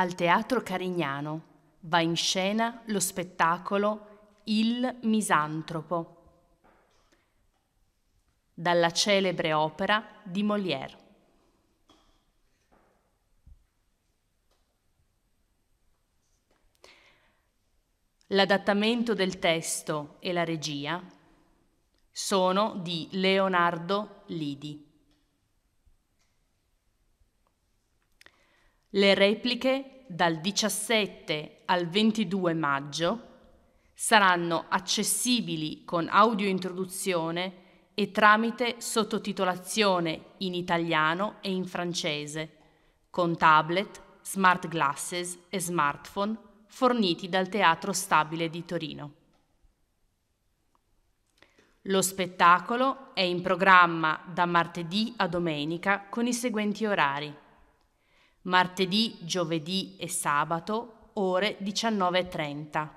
Al Teatro Carignano va in scena lo spettacolo Il misantropo dalla celebre opera di Molière. L'adattamento del testo e la regia sono di Leonardo Lidi. Le repliche dal 17 al 22 maggio saranno accessibili con audio introduzione e tramite sottotitolazione in italiano e in francese, con tablet, smart glasses e smartphone forniti dal Teatro Stabile di Torino. Lo spettacolo è in programma da martedì a domenica con i seguenti orari martedì, giovedì e sabato ore 19.30,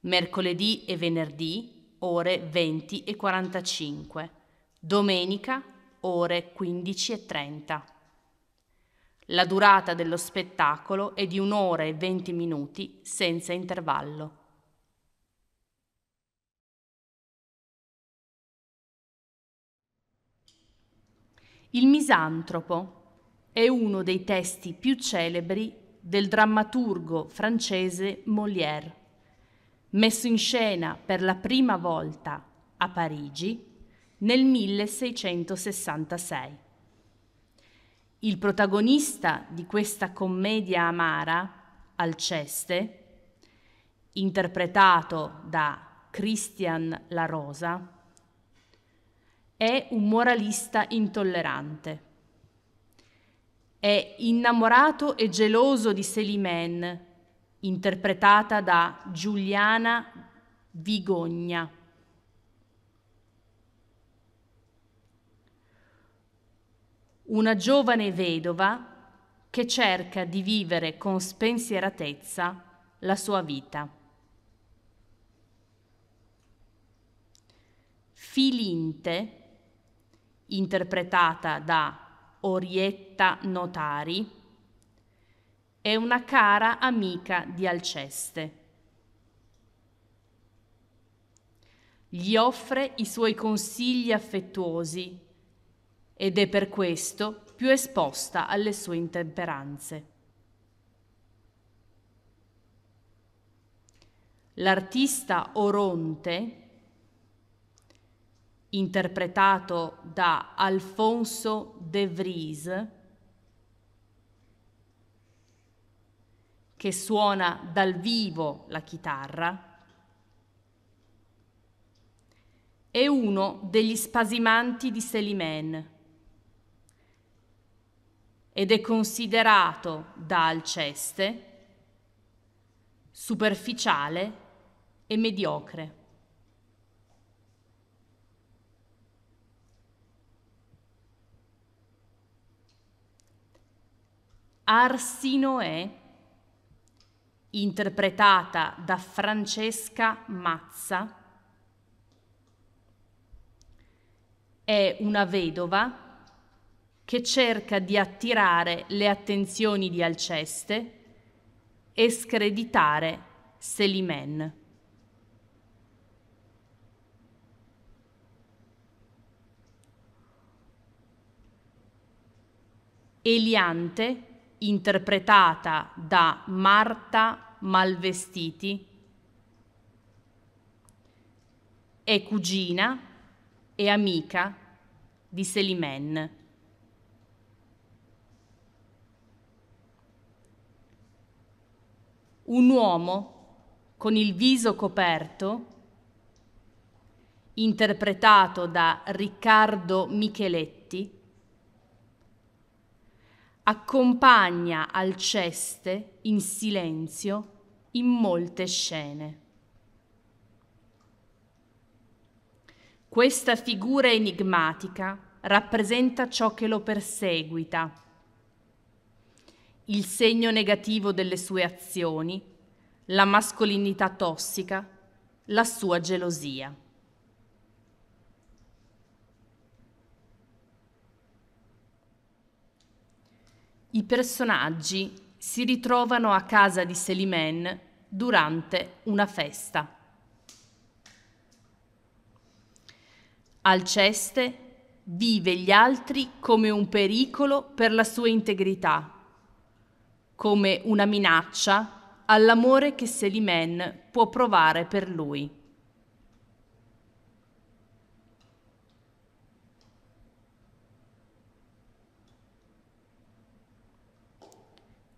mercoledì e venerdì ore 20.45, domenica ore 15.30. La durata dello spettacolo è di un'ora e 20 minuti senza intervallo. Il misantropo è uno dei testi più celebri del drammaturgo francese Molière, messo in scena per la prima volta a Parigi nel 1666. Il protagonista di questa commedia amara, Alceste, interpretato da Christian La Rosa, è un moralista intollerante è innamorato e geloso di Selimen, interpretata da Giuliana Vigogna. Una giovane vedova che cerca di vivere con spensieratezza la sua vita. Filinte, interpretata da Orietta Notari, è una cara amica di Alceste. Gli offre i suoi consigli affettuosi ed è per questo più esposta alle sue intemperanze. L'artista Oronte interpretato da Alfonso De Vries, che suona dal vivo la chitarra, è uno degli spasimanti di Selimen ed è considerato da Alceste superficiale e mediocre. Arsinoe, interpretata da Francesca Mazza, è una vedova che cerca di attirare le attenzioni di Alceste e screditare Selimen. Eliante interpretata da Marta Malvestiti, è cugina e amica di Selimen. Un uomo con il viso coperto, interpretato da Riccardo Micheletti, accompagna Alceste in silenzio in molte scene. Questa figura enigmatica rappresenta ciò che lo perseguita, il segno negativo delle sue azioni, la mascolinità tossica, la sua gelosia. I personaggi si ritrovano a casa di Selimen durante una festa. Alceste vive gli altri come un pericolo per la sua integrità, come una minaccia all'amore che Selimen può provare per lui.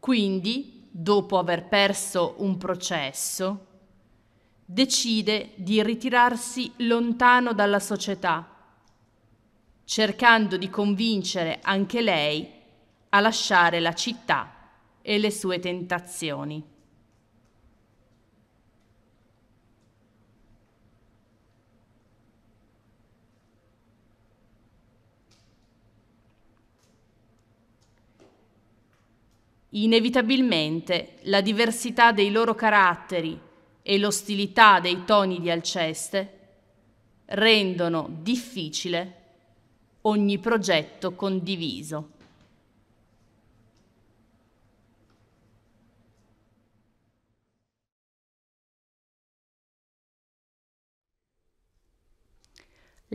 Quindi, dopo aver perso un processo, decide di ritirarsi lontano dalla società, cercando di convincere anche lei a lasciare la città e le sue tentazioni. Inevitabilmente la diversità dei loro caratteri e l'ostilità dei toni di Alceste rendono difficile ogni progetto condiviso.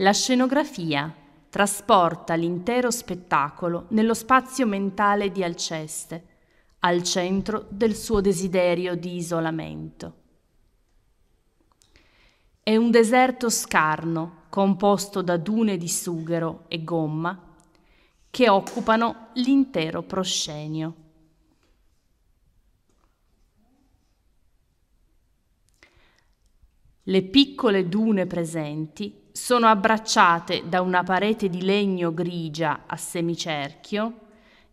La scenografia trasporta l'intero spettacolo nello spazio mentale di Alceste al centro del suo desiderio di isolamento. È un deserto scarno, composto da dune di sughero e gomma, che occupano l'intero proscenio. Le piccole dune presenti sono abbracciate da una parete di legno grigia a semicerchio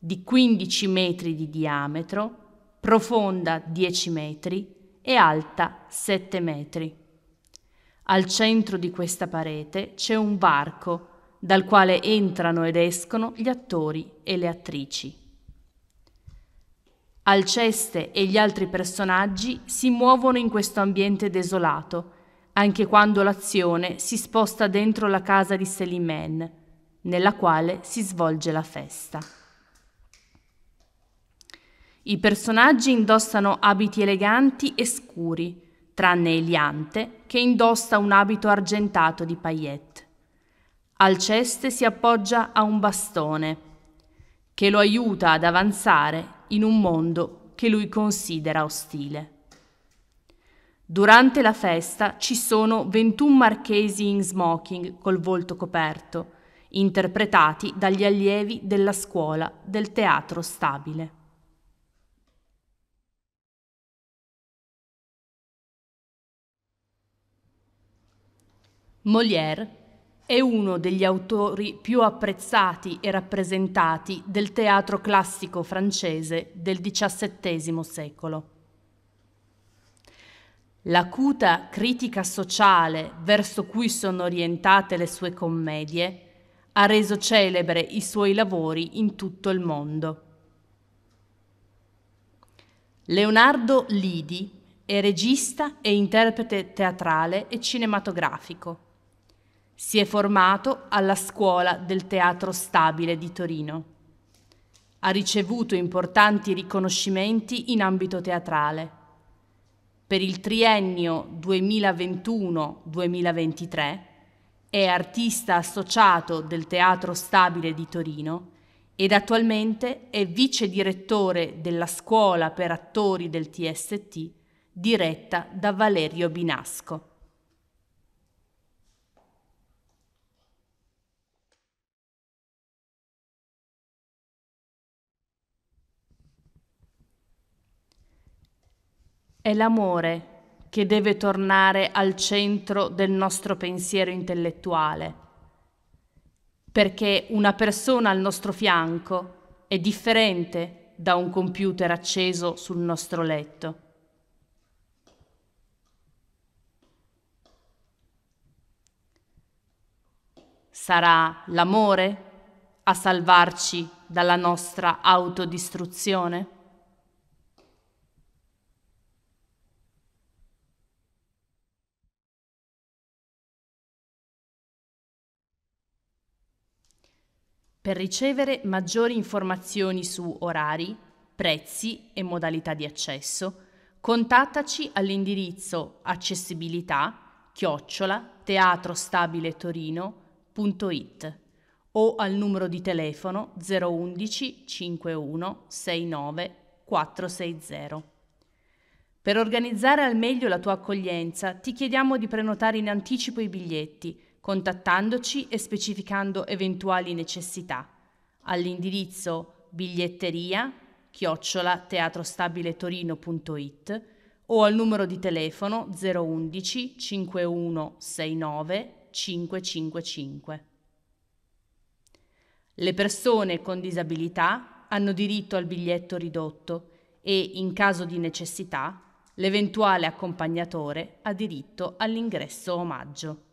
di 15 metri di diametro, profonda 10 metri e alta 7 metri. Al centro di questa parete c'è un varco dal quale entrano ed escono gli attori e le attrici. Alceste e gli altri personaggi si muovono in questo ambiente desolato, anche quando l'azione si sposta dentro la casa di Selimène, nella quale si svolge la festa. I personaggi indossano abiti eleganti e scuri, tranne Eliante, che indossa un abito argentato di paillette. Alceste si appoggia a un bastone, che lo aiuta ad avanzare in un mondo che lui considera ostile. Durante la festa ci sono 21 marchesi in smoking col volto coperto, interpretati dagli allievi della scuola del teatro stabile. Molière è uno degli autori più apprezzati e rappresentati del teatro classico francese del XVII secolo. L'acuta critica sociale verso cui sono orientate le sue commedie ha reso celebre i suoi lavori in tutto il mondo. Leonardo Lidi è regista e interprete teatrale e cinematografico. Si è formato alla Scuola del Teatro Stabile di Torino. Ha ricevuto importanti riconoscimenti in ambito teatrale. Per il triennio 2021-2023 è artista associato del Teatro Stabile di Torino ed attualmente è vice direttore della Scuola per attori del TST diretta da Valerio Binasco. È l'amore che deve tornare al centro del nostro pensiero intellettuale, perché una persona al nostro fianco è differente da un computer acceso sul nostro letto. Sarà l'amore a salvarci dalla nostra autodistruzione? per ricevere maggiori informazioni su orari, prezzi e modalità di accesso, contattaci all'indirizzo accessibilità chiocciola teatrostabiletorino.it o al numero di telefono 011 51 69 460. Per organizzare al meglio la tua accoglienza ti chiediamo di prenotare in anticipo i biglietti contattandoci e specificando eventuali necessità all'indirizzo biglietteria chiocciola teatrostabiletorino.it o al numero di telefono 011 5169 555. Le persone con disabilità hanno diritto al biglietto ridotto e, in caso di necessità, l'eventuale accompagnatore ha diritto all'ingresso omaggio.